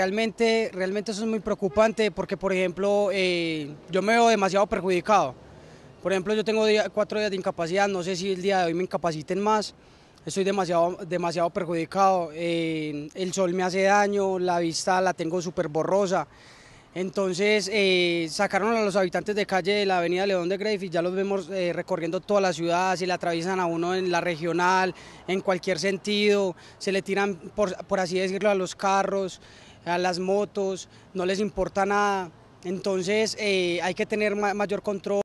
Realmente, realmente eso es muy preocupante porque, por ejemplo, eh, yo me veo demasiado perjudicado. Por ejemplo, yo tengo cuatro días de incapacidad, no sé si el día de hoy me incapaciten más. Estoy demasiado, demasiado perjudicado. Eh, el sol me hace daño, la vista la tengo súper borrosa. Entonces eh, sacaron a los habitantes de calle de la avenida León de Grave ya los vemos recorriendo toda la ciudad, se le atraviesan a uno en la regional, en cualquier sentido, se le tiran, por, por así decirlo, a los carros a las motos, no les importa nada. Entonces eh, hay que tener mayor control.